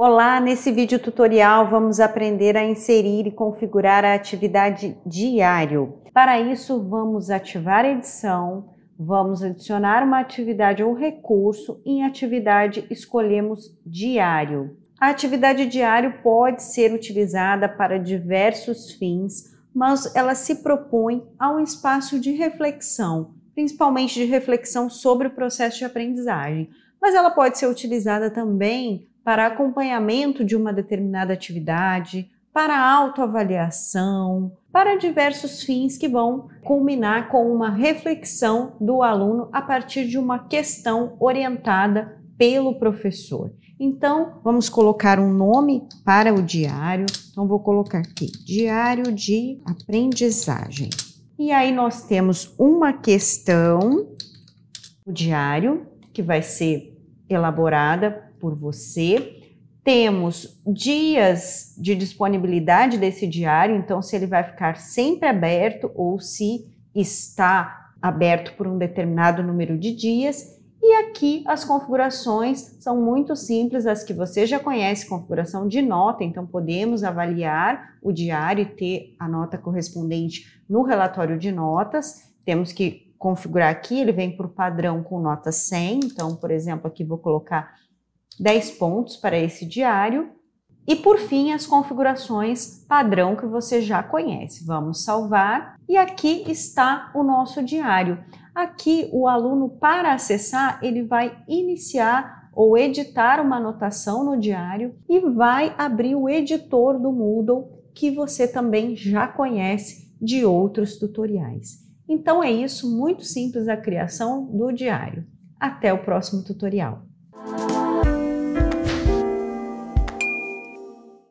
Olá, nesse vídeo tutorial vamos aprender a inserir e configurar a atividade diário. Para isso, vamos ativar a edição, vamos adicionar uma atividade ou recurso e em atividade escolhemos diário. A atividade diário pode ser utilizada para diversos fins, mas ela se propõe a um espaço de reflexão, principalmente de reflexão sobre o processo de aprendizagem mas ela pode ser utilizada também para acompanhamento de uma determinada atividade, para autoavaliação, para diversos fins que vão culminar com uma reflexão do aluno a partir de uma questão orientada pelo professor. Então, vamos colocar um nome para o diário. Então, vou colocar aqui: Diário de Aprendizagem. E aí, nós temos uma questão, o diário, que vai ser elaborada por você. Temos dias de disponibilidade desse diário, então se ele vai ficar sempre aberto ou se está aberto por um determinado número de dias. E aqui as configurações são muito simples, as que você já conhece, configuração de nota, então podemos avaliar o diário e ter a nota correspondente no relatório de notas. Temos que configurar aqui, ele vem por padrão com nota 100, então, por exemplo, aqui vou colocar 10 pontos para esse diário. E por fim, as configurações padrão que você já conhece. Vamos salvar e aqui está o nosso diário. Aqui o aluno para acessar, ele vai iniciar ou editar uma anotação no diário e vai abrir o editor do Moodle que você também já conhece de outros tutoriais. Então é isso, muito simples a criação do diário. Até o próximo tutorial.